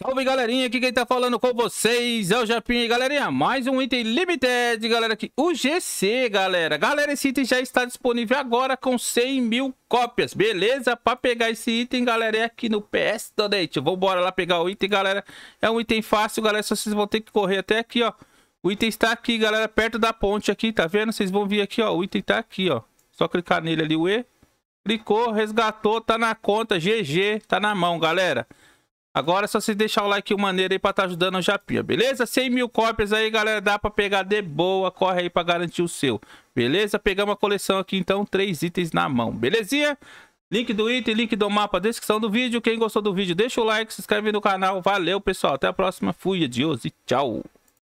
Salve galerinha, aqui quem tá falando com vocês é o Japinha. Galerinha, mais um item limited, galera, aqui, o GC, galera. Galera, esse item já está disponível agora com 100 mil cópias, beleza? Pra pegar esse item, galera, é aqui no PS Donate. Vambora lá pegar o item, galera. É um item fácil, galera, só vocês vão ter que correr até aqui, ó. O item está aqui, galera, perto da ponte aqui, tá vendo? Vocês vão vir aqui, ó, o item tá aqui, ó. Só clicar nele ali, o E. Clicou, resgatou, tá na conta, GG, tá na mão, galera. Agora é só você deixar o like maneiro aí pra tá ajudando o Japinha, beleza? 100 mil cópias aí, galera, dá pra pegar de boa, corre aí pra garantir o seu, beleza? Pegamos a coleção aqui então, três itens na mão, belezinha? Link do item, link do mapa, descrição do vídeo. Quem gostou do vídeo, deixa o like, se inscreve no canal. Valeu, pessoal. Até a próxima. Fui, adiós e tchau.